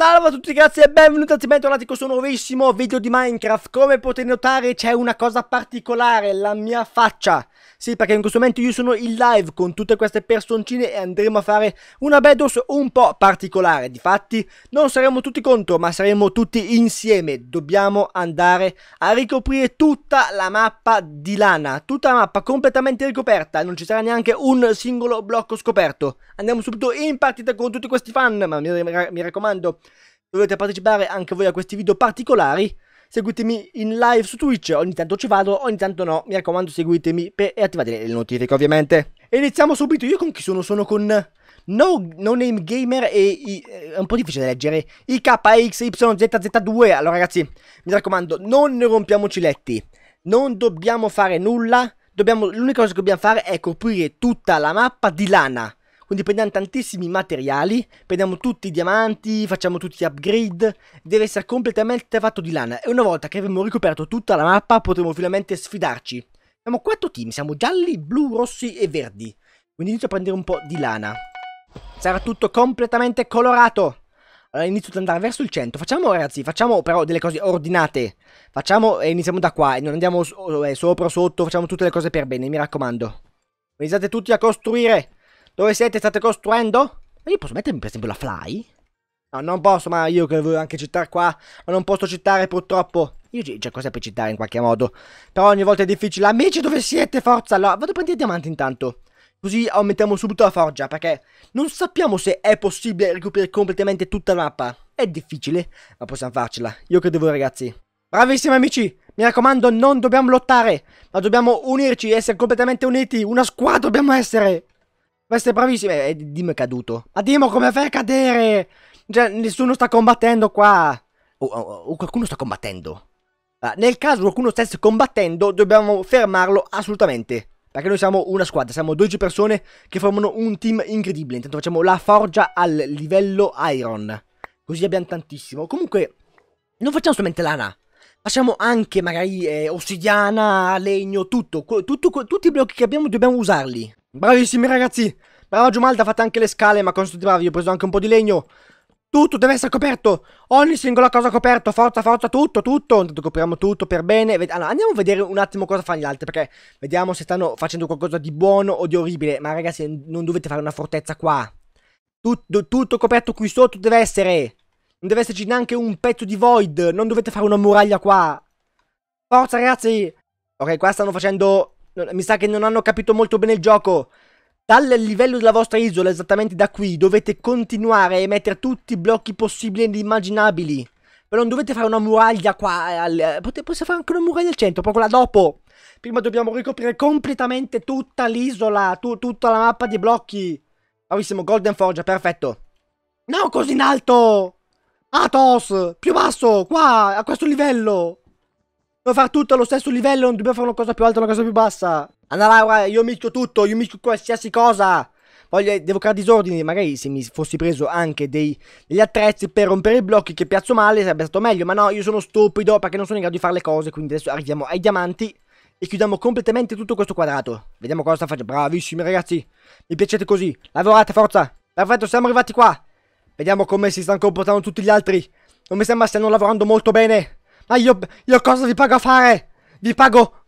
Salve a tutti ragazzi e benvenuti e bentornati con questo nuovissimo video di Minecraft Come potete notare c'è una cosa particolare, la mia faccia Sì perché in questo momento io sono in live con tutte queste personcine e andremo a fare una Bedos un po' particolare Difatti non saremo tutti contro ma saremo tutti insieme Dobbiamo andare a ricoprire tutta la mappa di lana Tutta la mappa completamente ricoperta, non ci sarà neanche un singolo blocco scoperto Andiamo subito in partita con tutti questi fan ma mi, mi raccomando Dovete partecipare anche voi a questi video particolari. Seguitemi in live su Twitch, ogni tanto ci vado, ogni tanto no. Mi raccomando, seguitemi e attivate le notifiche, ovviamente. E Iniziamo subito, io con chi sono? Sono con No, no Name Gamer e i, eh, è un po' difficile da leggere IKXYZZ2. Allora ragazzi, mi raccomando, non rompiamoci letti. Non dobbiamo fare nulla. l'unica cosa che dobbiamo fare è coprire tutta la mappa di lana. Quindi prendiamo tantissimi materiali, prendiamo tutti i diamanti, facciamo tutti gli upgrade, deve essere completamente fatto di lana. E una volta che avremo ricoperto tutta la mappa potremo finalmente sfidarci. Siamo quattro team, siamo gialli, blu, rossi e verdi. Quindi inizio a prendere un po' di lana. Sarà tutto completamente colorato. Allora inizio ad andare verso il centro. Facciamo ragazzi, facciamo però delle cose ordinate. Facciamo e iniziamo da qua e non andiamo so eh, sopra, sotto, facciamo tutte le cose per bene, mi raccomando. Iniziate tutti a costruire. Dove siete? State costruendo? Ma io posso mettermi per esempio la fly? No, non posso, ma io che voglio anche citare qua, ma non posso citare purtroppo. Io c'è cioè, cosa per citare in qualche modo. Però ogni volta è difficile. Amici, dove siete? Forza! Allora, vado a prendere il diamante intanto. Così aumentiamo subito la forgia, perché non sappiamo se è possibile recuperare completamente tutta la mappa. È difficile, ma possiamo farcela. Io credo voi, ragazzi. Bravissimi amici! Mi raccomando, non dobbiamo lottare, ma dobbiamo unirci, essere completamente uniti. Una squadra dobbiamo essere! Questo bravissime. E eh, eh Dim è caduto. Ma Dimo come fai a cadere? Cioè, nessuno sta combattendo qua. O, oh, oh, oh, qualcuno sta combattendo. Ah, nel caso qualcuno stesse combattendo, dobbiamo fermarlo assolutamente. Perché noi siamo una squadra, siamo 12 persone che formano un team incredibile. Intanto facciamo la forgia al livello Iron. Così abbiamo tantissimo. Comunque, non facciamo solamente lana. Facciamo anche magari eh, ossidiana, legno, tutto, tutto, Tutti i blocchi che abbiamo dobbiamo usarli. Bravissimi ragazzi! Brava Giumalda, fate anche le scale, ma con tutti bravi ho preso anche un po' di legno. Tutto deve essere coperto! Ogni singola cosa coperto forza, forza, tutto, tutto! Intanto copriamo tutto per bene. Allora, andiamo a vedere un attimo cosa fanno gli altri, perché vediamo se stanno facendo qualcosa di buono o di orribile. Ma ragazzi, non dovete fare una fortezza qua. Tutto, tutto coperto qui sotto deve essere. Non deve esserci neanche un pezzo di void. Non dovete fare una muraglia qua. Forza, ragazzi! Ok, qua stanno facendo mi sa che non hanno capito molto bene il gioco. Dal livello della vostra isola, esattamente da qui, dovete continuare a emettere tutti i blocchi possibili ed immaginabili. Però non dovete fare una muraglia qua, al, potete, potete fare anche una muraglia al centro, poi quella dopo. Prima dobbiamo ricoprire completamente tutta l'isola, tu, tutta la mappa di blocchi. Bravissimo, Golden Forge, perfetto. No, così in alto! Atos, più basso, qua, a questo livello. Dobbiamo fare tutto allo stesso livello, non dobbiamo fare una cosa più alta e una cosa più bassa. Anna Laura, io mischio tutto, io mischio qualsiasi cosa. Voglio, devo creare disordini, magari se mi fossi preso anche dei, degli attrezzi per rompere i blocchi che piazzo male sarebbe stato meglio, ma no, io sono stupido perché non sono in grado di fare le cose, quindi adesso arriviamo ai diamanti e chiudiamo completamente tutto questo quadrato. Vediamo cosa sta facendo. Bravissimi ragazzi, mi piacete così, lavorate, forza. Perfetto, siamo arrivati qua. Vediamo come si stanno comportando tutti gli altri. Non mi sembra stiano lavorando molto bene. Ma ah, io, io cosa vi pago a fare? Vi pago...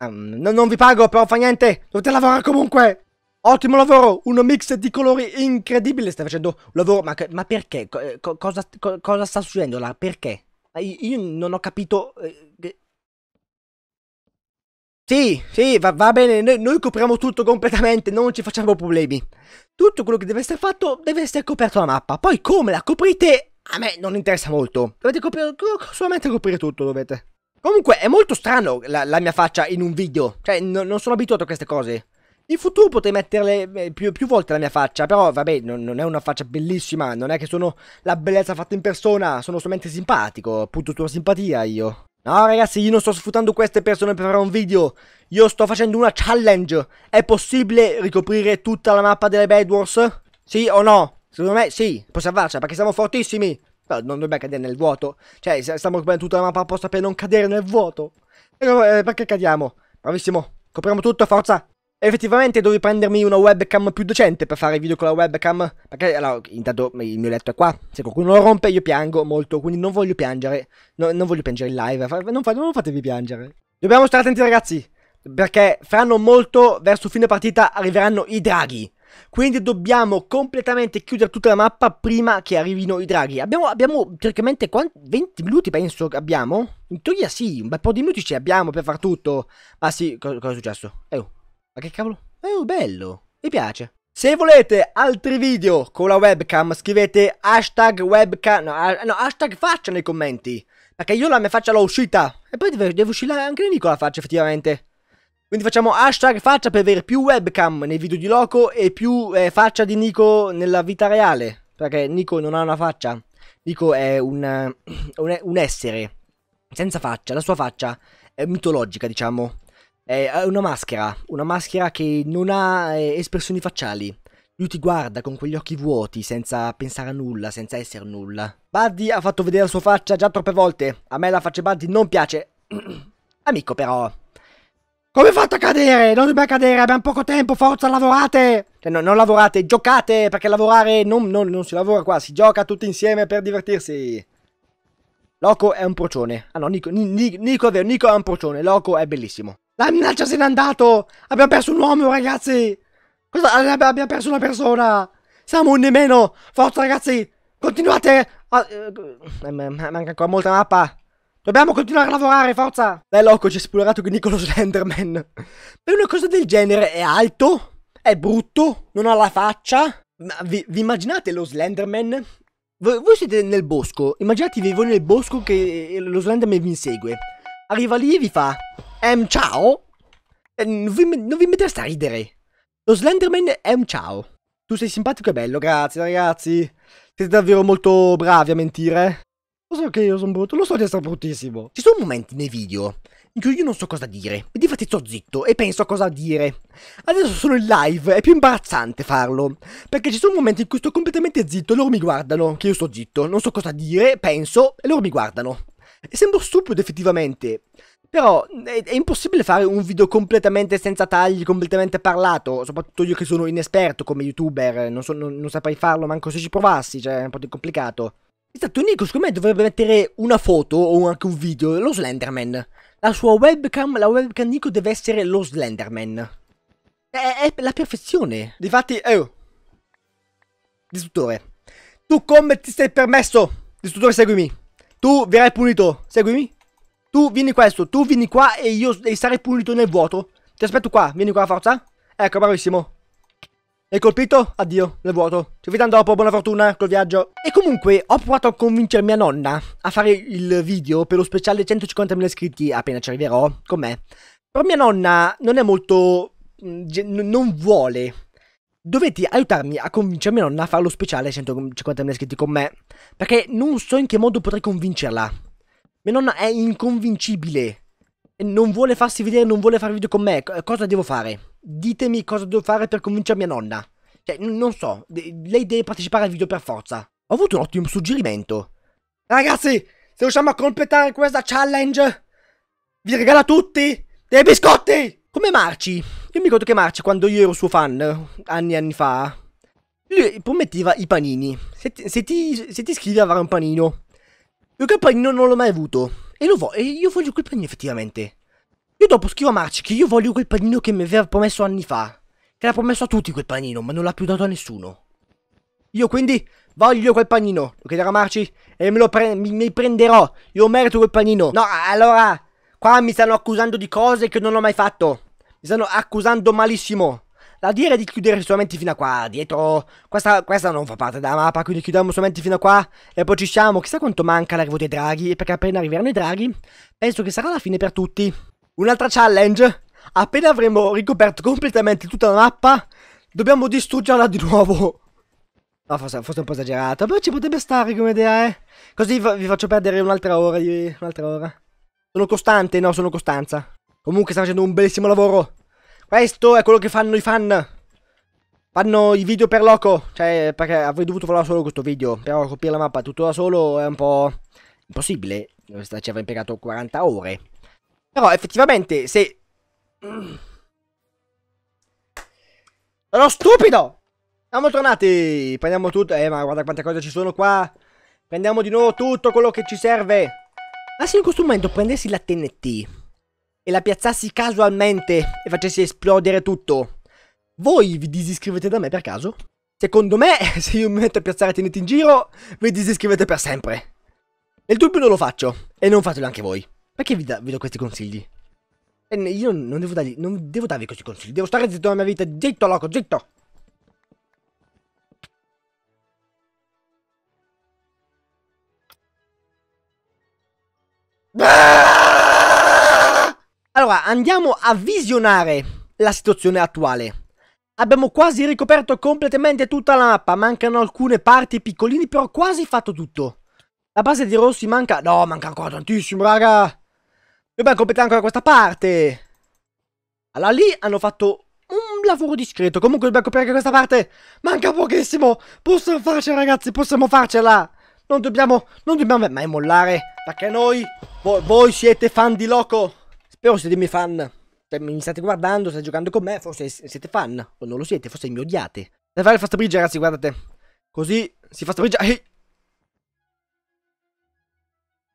Um, no, non vi pago, però fa niente. Dovete lavorare comunque. Ottimo lavoro, un mix di colori incredibile. Stai facendo un lavoro... Ma, ma perché? Eh, co cosa, co cosa, sta succedendo là? Perché? Io non ho capito... Eh, sì, sì, va, va bene, noi, noi, copriamo tutto completamente, non ci facciamo problemi. Tutto quello che deve essere fatto deve essere coperto la mappa. Poi come la coprite a me non interessa molto. Dovete coprire, solamente coprire tutto, dovete. Comunque, è molto strano la, la mia faccia in un video. Cioè, non sono abituato a queste cose. In futuro potrei metterle eh, più, più volte la mia faccia, però vabbè, non, non, è una faccia bellissima, non è che sono la bellezza fatta in persona, sono solamente simpatico, appunto tua simpatia io. No ragazzi, io non sto sfruttando queste persone per fare un video, io sto facendo una challenge. È possibile ricoprire tutta la mappa delle Bad Wars? Sì o no? Secondo me sì, possiamo farcela perché siamo fortissimi. Però non dobbiamo cadere nel vuoto. Cioè, stiamo coprendo tutta la mappa apposta per non cadere nel vuoto. Eh, perché cadiamo? Bravissimo. Copriamo tutto, forza. Effettivamente dovevi prendermi una webcam più decente per fare video con la webcam. Perché allora, intanto il mio letto è qua. Se qualcuno lo rompe io piango molto. Quindi non voglio piangere. No, non voglio piangere in live. Non, fa, non fatevi piangere. Dobbiamo stare attenti ragazzi. Perché faranno molto verso fine partita arriveranno i draghi. Quindi dobbiamo completamente chiudere tutta la mappa prima che arrivino i draghi. Abbiamo, abbiamo praticamente 20 minuti, penso che abbiamo. In teoria sì, un bel po' di minuti ce abbiamo per far tutto. Ma sì, cosa, cosa è successo? Eh, ma che cavolo? Eh, bello. Mi piace. Se volete altri video con la webcam scrivete hashtag webcam, no, no hashtag faccia nei commenti. Perché io la mia faccia l'ho uscita. E poi deve, deve uscire anche con la faccia effettivamente. Quindi facciamo hashtag faccia per avere più webcam nei video di Loco e più eh, faccia di Nico nella vita reale. Perché Nico non ha una faccia. Nico è un, eh, un, un essere senza faccia. La sua faccia è mitologica, diciamo. È una maschera. Una maschera che non ha eh, espressioni facciali. Lui ti guarda con quegli occhi vuoti, senza pensare a nulla, senza essere nulla. Buddy ha fatto vedere la sua faccia già troppe volte. A me la faccia Buddy non piace. Amico però. Come fate a cadere? Non dobbiamo cadere, abbiamo poco tempo, forza, lavorate! Cioè, no, non lavorate, giocate, perché lavorare non, non, non, si lavora qua, si gioca tutti insieme per divertirsi. Loco è un procione. Ah no, Nico, Nico, Nico è vero, Nico è un procione, Loco è bellissimo. La minaccia se n'è andato! Abbiamo perso un uomo, ragazzi! Cosa? Ah, abbiamo perso una persona! Siamo un nemmeno! Forza, ragazzi! Continuate! A... Eh, eh manca ancora molta mappa! Dobbiamo continuare a lavorare, forza! Dai, loco, ci ha esplorato con Nicolo Slenderman. Per una cosa del genere è alto, è brutto, non ha la faccia. Ma vi, vi immaginate lo Slenderman? Voi, voi, siete nel bosco, immaginatevi voi nel bosco che lo Slenderman vi insegue. Arriva lì e vi fa, ehm, ciao? Eh, non, vi, non vi metteste a ridere. Lo Slenderman è un ciao. Tu sei simpatico e bello, grazie ragazzi. Siete davvero molto bravi a mentire. Lo so che io sono brutto, lo so di essere bruttissimo. Ci sono momenti nei video in cui io non so cosa dire. E infatti sto zitto e penso a cosa dire. Adesso sono in live, è più imbarazzante farlo. Perché ci sono momenti in cui sto completamente zitto e loro mi guardano, che io sto zitto, non so cosa dire, penso e loro mi guardano. E sembro stupido effettivamente. Però è, è, impossibile fare un video completamente senza tagli, completamente parlato, soprattutto io che sono inesperto come youtuber, non, so, non, non saprei farlo manco se ci provassi, cioè è un po' più complicato. Gli esatto, Nico, secondo me, dovrebbe mettere una foto o anche un video lo Slenderman. La sua webcam, la webcam Nico deve essere lo Slenderman. È, è la perfezione. Difatti, eh, Distruttore. Tu come ti sei permesso? Distruttore, seguimi. Tu verrai punito. Seguimi. Tu vieni questo, tu vieni qua e io sarei sarai punito nel vuoto. Ti aspetto qua, vieni qua, forza. Ecco, bravissimo. Hai colpito? Addio, è vuoto. Ci vediamo dopo, buona fortuna col viaggio. E comunque ho provato a convincere mia nonna a fare il video per lo speciale 150.000 iscritti, appena ci arriverò, con me. Però mia nonna non è molto... Mm, non vuole. Dovete aiutarmi a convincere mia nonna a fare lo speciale 150.000 iscritti con me. Perché non so in che modo potrei convincerla. Mia nonna è inconvincibile. Non vuole farsi vedere, non vuole fare video con me. Cosa devo fare? ditemi cosa devo fare per convincere mia nonna. Cioè, non so, lei deve partecipare al video per forza. Ho avuto un ottimo suggerimento. Ragazzi, se riusciamo a completare questa challenge, vi regala tutti dei biscotti! Come Marci. Io mi ricordo che Marci, quando io ero suo fan, anni e anni fa, lui prometteva i panini. Se ti, se ti, se ti iscrivi avrai un panino. Io che panino non l'ho mai avuto. E lo voglio, e io voglio quel panino effettivamente. Io dopo scrivo a Marci che io voglio quel panino che mi aveva promesso anni fa. Che l'ha promesso a tutti quel panino, ma non l'ha più dato a nessuno. Io quindi voglio quel panino, lo chiederò a Marci e me lo pre mi, mi prenderò. Io merito quel panino. No, allora, qua mi stanno accusando di cose che non ho mai fatto. Mi stanno accusando malissimo. La dire di chiudere solamente fino a qua, dietro... Questa, questa non fa parte della mappa, quindi chiudiamo solamente fino a qua e poi ci siamo. Chissà quanto manca l'arrivo dei draghi, perché appena arriveranno i draghi, penso che sarà la fine per tutti. Un'altra challenge. Appena avremo ricoperto completamente tutta la mappa, dobbiamo distruggerla di nuovo. No, forse, forse un po' esagerato però ci potrebbe stare come idea, eh. Così vi faccio perdere un'altra ora, un'altra ora. Sono costante, no, sono costanza. Comunque sta facendo un bellissimo lavoro. Questo è quello che fanno i fan. Fanno i video per loco. Cioè, perché avrei dovuto farlo solo questo video. Però coprire la mappa tutto da solo è un po' impossibile. Ci avrei impiegato 40 ore. Però effettivamente se... Sono stupido! Siamo tornati! Prendiamo tutto... Eh ma guarda quante cose ci sono qua! Prendiamo di nuovo tutto quello che ci serve! Ma se in questo momento prendessi la TNT e la piazzassi casualmente e facessi esplodere tutto, voi vi disiscrivete da me per caso? Secondo me, se io mi metto a piazzare TNT in giro, vi disiscrivete per sempre. Nel dubbio non lo faccio, e non fatelo anche voi. Perché vi, da, vi do questi consigli? E io non devo, dargli, non devo darvi questi consigli. Devo stare zitto nella mia vita. Zitto, loco, zitto! Allora, andiamo a visionare la situazione attuale. Abbiamo quasi ricoperto completamente tutta la mappa, mancano alcune parti piccolini, però quasi fatto tutto. La base di Rossi manca... No, manca ancora tantissimo, raga! Dobbiamo completare ancora questa parte. Allora lì hanno fatto un lavoro discreto. Comunque dobbiamo coprire anche questa parte. Manca pochissimo. Possiamo farcela ragazzi, possiamo farcela. Non dobbiamo, non dobbiamo mai mollare. Perché noi, voi, voi siete fan di Loco. Spero siete miei fan. Se mi state guardando, state giocando con me, forse siete fan. O non lo siete, forse mi odiate. Deve fare il fast bridge ragazzi, guardate. Così si fa sta bridge. Ehi,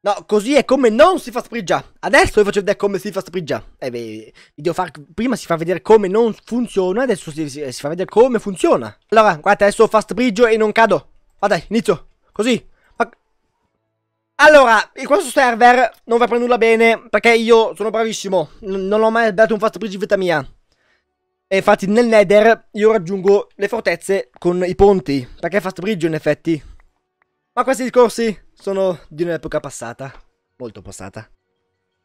No, così è come non si fa spriggia. Adesso vi faccio vedere come si fa spriggia. Eh beh, far... prima si fa vedere come non funziona, adesso si, si, si, fa vedere come funziona. Allora, guarda, adesso fast brigio e non cado. Guarda, inizio. Così. Allora, in questo server non va per nulla bene, perché io sono bravissimo. N non ho mai dato un fast bridge in vita mia. E infatti nel nether io raggiungo le fortezze con i ponti, perché fast bridge in effetti. Ma questi discorsi sono di un'epoca passata, molto passata.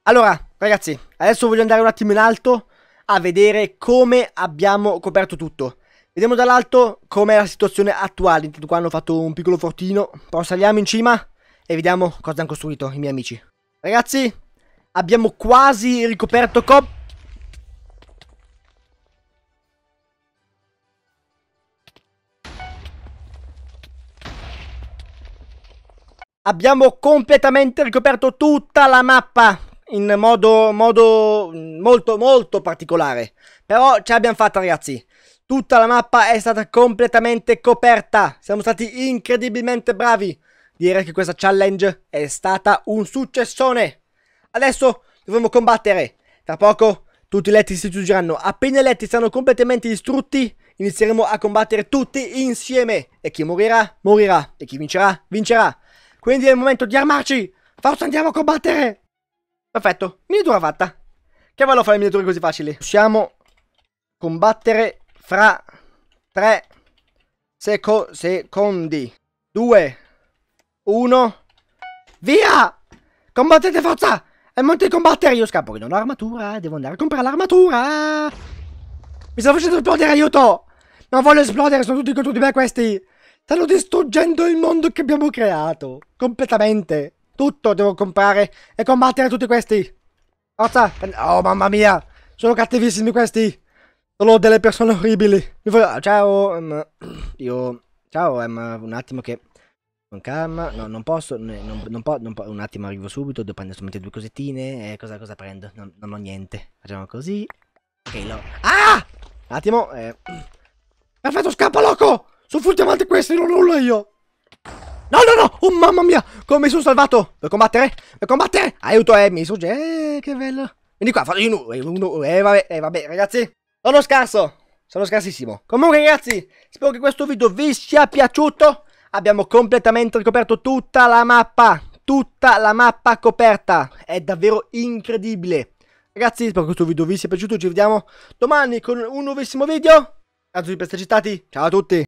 Allora, ragazzi, adesso voglio andare un attimo in alto a vedere come abbiamo coperto tutto. Vediamo dall'alto com'è la situazione attuale. Intanto qua hanno fatto un piccolo fortino, però saliamo in cima e vediamo cosa hanno costruito i miei amici. Ragazzi, abbiamo quasi ricoperto COP abbiamo completamente ricoperto tutta la mappa in modo, modo mm, molto molto particolare. Però ce l'abbiamo fatta ragazzi. Tutta la mappa è stata completamente coperta. Siamo stati incredibilmente bravi. Direi che questa challenge è stata un successone. Adesso dovremo combattere. Tra poco tutti i letti si distruggeranno. Appena i letti saranno completamente distrutti, inizieremo a combattere tutti insieme. E chi morirà, morirà. E chi vincerà, vincerà. Quindi è il momento di armarci! Forza, andiamo a combattere! Perfetto, miniatura fatta. Che bello fare miniature così facili. Possiamo combattere fra 3 seco secondi. 2, 1, via! Combattete forza! È il momento di combattere! Io scappo che non ho armatura, devo andare a comprare l'armatura! Mi sto facendo esplodere, aiuto! Non voglio esplodere, sono tutti contro di me questi! Stanno distruggendo il mondo che abbiamo creato. Completamente. Tutto devo comprare e combattere tutti questi. Forza! Oh, mamma mia! Sono cattivissimi questi! Sono delle persone orribili. Ciao, um, io... Ciao, um, un attimo che... Con calma, no, non posso, non, non, po non po un attimo arrivo subito, devo prendere solamente due cosettine, eh, cosa, cosa, prendo? Non, non, ho niente. Facciamo così. Ok, no. Ah! Un attimo, eh. Perfetto, scappa, loco! Sono furtivante questi, non nulla io. No, no, no! Oh, mamma mia! Come mi sono salvato! Per combattere? Per combattere? Aiuto, eh, mi sorge... Eh, che bello! Vieni qua, fate uno, uno... Eh, vabbè, eh, vabbè, ragazzi! Sono scarso! Sono scarsissimo! Comunque, ragazzi, spero che questo video vi sia piaciuto! Abbiamo completamente ricoperto tutta la mappa! Tutta la mappa coperta! È davvero incredibile! Ragazzi, spero che questo video vi sia piaciuto, ci vediamo domani con un nuovissimo video! Grazie di essere citati, ciao a tutti!